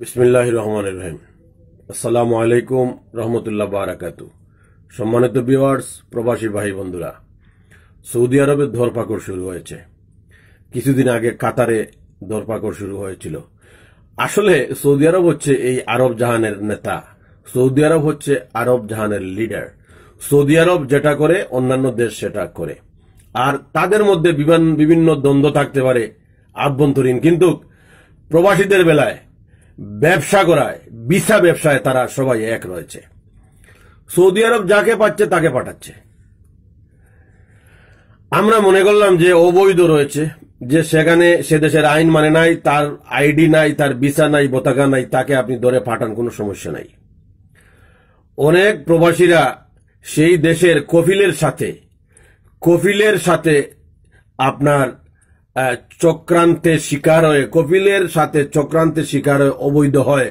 বিসমিল্লাহ রহমান রহিম আসসালামু আলাইকুম রহমতুল্লাহ বারাকাতু সম্মানিত বিওয়ার্স প্রবাসী ভাই বন্ধুরা সৌদি আরবে ধরপাকড় শুরু হয়েছে কিছুদিন আগে কাতারে ধরপাকড় শুরু হয়েছিল আসলে সৌদি আরব হচ্ছে এই আরব জাহানের নেতা সৌদি আরব হচ্ছে আরব জাহানের লিডার সৌদি আরব যেটা করে অন্যান্য দেশ সেটা করে আর তাদের মধ্যে বিভিন্ন দ্বন্দ্ব থাকতে পারে আভ্যন্তরীণ কিন্তু প্রবাসীদের বেলায় ব্যবসা করায় বিসা ব্যবসায় তারা সবাই এক রয়েছে সৌদি আরব যাকে পাচ্ছে তাকে পাঠাচ্ছে আমরা মনে করলাম যে অবৈধ রয়েছে যে সেখানে সে দেশের আইন মানে নাই তার আইডি নাই তার ভিসা নাই বতাকা নাই তাকে আপনি ধরে পাঠান কোনো সমস্যা নাই অনেক প্রবাসীরা সেই দেশের কফিলের সাথে কফিলের সাথে আপনার চক্রান্তে শিকার হয়ে কপিলের সাথে চক্রান্তে শিকার হয়ে অবৈধ হয়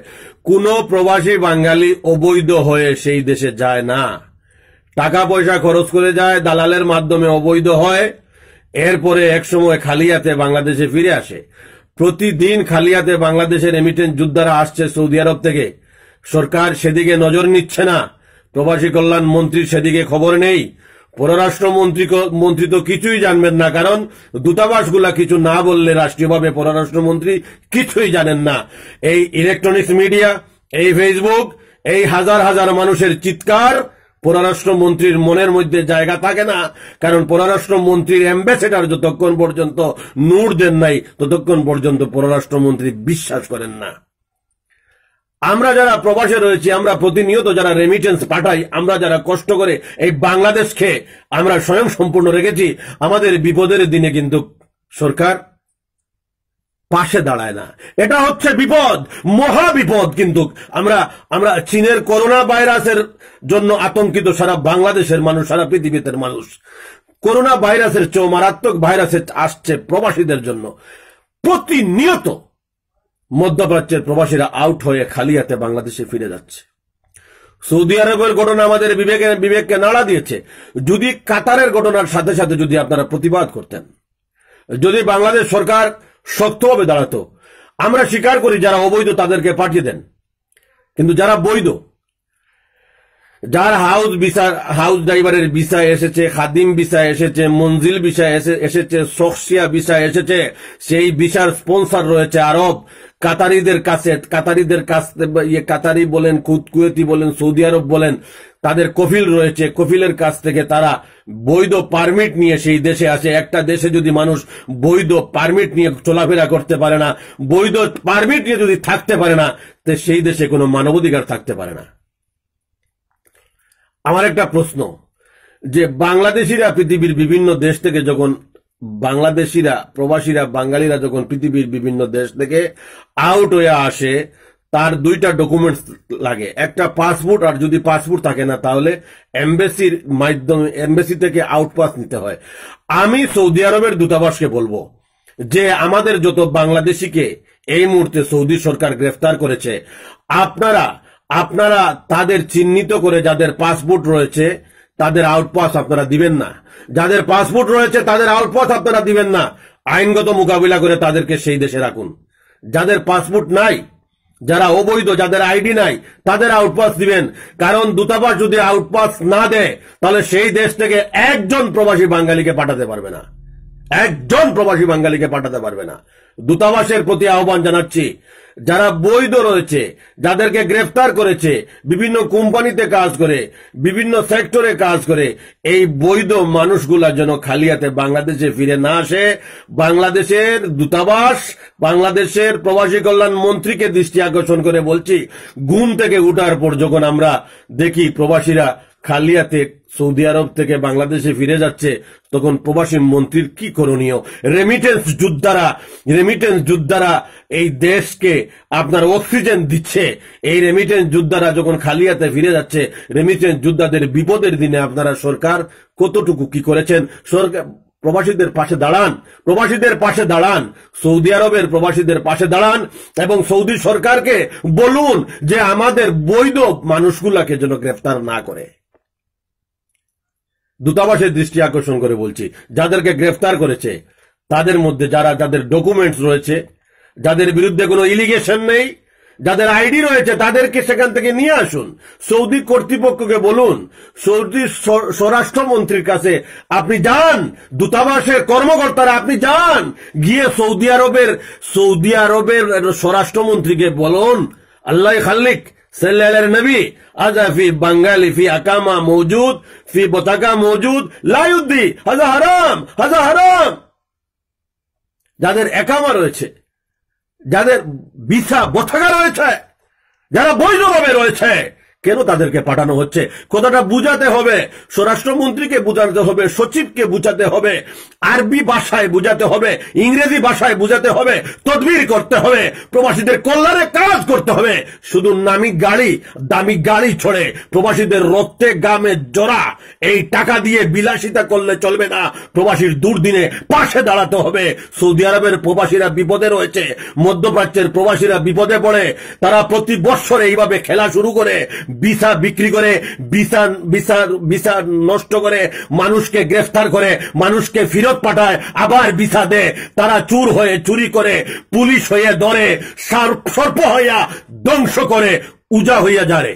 কোনো প্রবাসী বাঙালি অবৈধ হয়ে সেই দেশে যায় না টাকা পয়সা খরচ করে যায় দালালের মাধ্যমে অবৈধ হয় এরপরে একসময় খালিয়াতে বাংলাদেশে ফিরে আসে প্রতিদিন খালিয়াতে বাংলাদেশের রেমিটেন্স যোদ্ধারা আসছে সৌদি আরব থেকে সরকার সেদিকে নজর নিচ্ছে না প্রবাসী কল্যাণ মন্ত্রীর সেদিকে খবর নেই পররাষ্ট্র মন্ত্রী মন্ত্রী তো কিছুই জানবেন না কারণ দূতাবাসগুলা কিছু না বললে রাষ্ট্রীয়ভাবে পররাষ্ট্র মন্ত্রী কিছুই জানেন না এই ইলেকট্রনিক্স মিডিয়া এই ফেসবুক এই হাজার হাজার মানুষের চিৎকার পররাষ্ট্র মন্ত্রীর মনের মধ্যে জায়গা থাকে না কারণ পররাষ্ট্র মন্ত্রীর অ্যাম্বাসেডার যতক্ষণ পর্যন্ত নূর দেন নাই ততক্ষণ পর্যন্ত পররাষ্ট্র মন্ত্রী বিশ্বাস করেন না আমরা যারা প্রবাসে রয়েছি আমরা প্রতিনিয়ত যারা রেমিটেন্স পাঠাই আমরা যারা কষ্ট করে এই বাংলাদেশ খেয়ে আমরা স্বয়ং সম্পূর্ণ রেখেছি আমাদের বিপদের দিনে কিন্তু সরকার পাশে দাঁড়ায় না এটা হচ্ছে বিপদ মহা বিপদ কিন্তু আমরা আমরা চীনের করোনা ভাইরাসের জন্য আতঙ্কিত সারা বাংলাদেশের মানুষ সারা পৃথিবীতে মানুষ করোনা ভাইরাসের চেয়েও মারাত্মক ভাইরাসে আসছে প্রবাসীদের জন্য প্রতিনিয়ত মধ্যপ্রাচ্যের প্রবাসীরা আউট হয়ে খালি হাতে বাংলাদেশে ফিরে যাচ্ছে সৌদি আরবের ঘটনা আমাদের বিবেকে বিবেককে নাড়া দিয়েছে যদি কাতারের ঘটনার সাথে সাথে যদি আপনারা প্রতিবাদ করতেন যদি বাংলাদেশ সরকার শক্তভাবে দাঁড়াত আমরা স্বীকার করি যারা অবৈধ তাদেরকে পাঠিয়ে দেন কিন্তু যারা বৈধ যার হাউস ভিসা হাউস ড্রাইভারের ভিসা এসেছে খাদিম ভিসা এসেছে মঞ্জিল ভিসা এসেছে সকসিয়া ভিসা এসেছে সেই ভিসার স্পন্সার রয়েছে আরব কাতারিদের কাছে কাতারিদের কাছ থেকে ইয়ে কাতারি বলেন কুতকুয়েতি বলেন সৌদি আরব বলেন তাদের কফিল রয়েছে কফিলের কাছ থেকে তারা বৈধ পারমিট নিয়ে সেই দেশে আসে একটা দেশে যদি মানুষ বৈধ পারমিট নিয়ে চলাফেরা করতে পারে না বৈধ পারমিট নিয়ে যদি থাকতে পারে না তো সেই দেশে কোনো মানবাধিকার থাকতে পারে না আমার একটা প্রশ্ন যে বাংলাদেশিরা পৃথিবীর বিভিন্ন দেশ থেকে যখন বাংলাদেশিরা প্রবাসীরা বাঙালিরা যখন পৃথিবীর বিভিন্ন দেশ থেকে আউট হয়ে আসে তার দুইটা ডকুমেন্টস লাগে একটা পাসপোর্ট আর যদি পাসপোর্ট থাকে না তাহলে এমবেসির মাধ্যমে এমবেসি থেকে আউট পাস নিতে হয় আমি সৌদি আরবের দূতাবাসকে বলবো যে আমাদের যত বাংলাদেশিকে এই মুহূর্তে সৌদি সরকার গ্রেফতার করেছে আপনারা আপনারা তাদের চিহ্নিত করে যাদের পাসপোর্ট রয়েছে তাদের আউটপাস আপনারা দিবেন না যাদের পাসপোর্ট রয়েছে তাদের আউটপাস আপনারা দিবেন না আইনগত মোকাবিলা করে তাদেরকে সেই দেশে রাখুন যাদের পাসপোর্ট নাই যারা অবৈধ যাদের আইডি নাই তাদের আউটপাস দিবেন কারণ দূতাবাস যদি আউটপাস না দেয় তাহলে সেই দেশ থেকে একজন প্রবাসী বাঙালিকে পাঠাতে পারবে না একজন প্রবাসী বাঙালিকে পাঠাতে পারবে না দূতাবাসের প্রতি আহ্বান জানাচ্ছি যারা বৈধ রয়েছে যাদেরকে গ্রেফতার করেছে বিভিন্ন কোম্পানিতে কাজ করে বিভিন্ন সেক্টরে কাজ করে এই বৈধ মানুষগুলা যেন খালিয়াতে বাংলাদেশে ফিরে না আসে বাংলাদেশের দূতাবাস বাংলাদেশের প্রবাসী কল্যাণ মন্ত্রীকে দৃষ্টি আকর্ষণ করে বলছি ঘুম থেকে উঠার পর যখন আমরা দেখি প্রবাসীরা খালিয়াতে সৌদি আরব থেকে বাংলাদেশে ফিরে যাচ্ছে তখন প্রবাসী মন্ত্রীর কি করণীয় রেমিটেন্স যোদ্ধারা রেমিটেন্স যোদ্ধারা এই দেশকে আপনার অক্সিজেন দিচ্ছে এই রেমিটেন্স যোদ্ধারা যখন খালিয়াতে ফিরে যাচ্ছে রেমিটেন্স যোদ্ধাদের বিপদের দিনে আপনারা সরকার কতটুকু কি করেছেন সরকার প্রবাসীদের পাশে দাঁড়ান প্রবাসীদের পাশে দাঁড়ান সৌদি আরবের প্রবাসীদের পাশে দাঁড়ান এবং সৌদি সরকারকে বলুন যে আমাদের বৈধ মানুষগুলাকে যেন গ্রেফতার না করে দূতাবাসের দৃষ্টি আকর্ষণ করে বলছি যাদেরকে গ্রেফতার করেছে তাদের মধ্যে যারা যাদের ডকুমেন্টস রয়েছে যাদের বিরুদ্ধে কোনো ইলিগেশন নেই যাদের আইডি রয়েছে তাদেরকে সেখান থেকে নিয়ে আসুন সৌদি কর্তৃপক্ষকে বলুন সৌদি স্বরাষ্ট্রমন্ত্রীর কাছে আপনি যান দূতাবাসের কর্মকর্তারা আপনি যান গিয়ে সৌদি আরবের সৌদি আরবের স্বরাষ্ট্রমন্ত্রীকে বলুন আল্লাহ খাল্লিক সেলের নবী আজ ফি বাঙ্গালি ফি আকামা মৌজুদ ফি পতাকা মৌজুদ লায়ুদ্দি হাজা হারাম হাজা হারাম যাদের একামা রয়েছে যাদের বিছা বথাকা রয়েছে যারা বৈধভাবে রয়েছে কেন তাদেরকে পাঠানো হচ্ছে কথাটা বুঝাতে হবে স্বরাষ্ট্রমন্ত্রীকে বুঝাতে হবে সচিবকে বুঝাতে হবে আরবি ভাষায় বুঝাতে হবে ইংরেজি ভাষায় বুঝাতে হবে তদবির করতে হবে প্রবাসীদের কল্যাণে কাজ করতে হবে শুধু নামি গাড়ি দামি গাড়ি ছড়ে প্রবাসীদের রক্তে গামে জোড়া এই টাকা দিয়ে বিলাসিতা করলে চলবে না প্রবাসীর দুর্দিনে পাশে দাঁড়াতে হবে সৌদি আরবের প্রবাসীরা বিপদে রয়েছে মধ্যপ্রাচ্যের প্রবাসীরা বিপদে পড়ে তারা প্রতি বছর এইভাবে খেলা শুরু করে বিচার বিক্রি করে বিচার বিচার বিচার নষ্ট করে মানুষকে গ্রেফতার করে মানুষকে ফেরত পাঠায় আবার বিচার দেয় তারা চুর হয়ে চুরি করে পুলিশ হয়ে ধরে সর্প হইয়া ধ্বংস করে উজা হইয়া যারে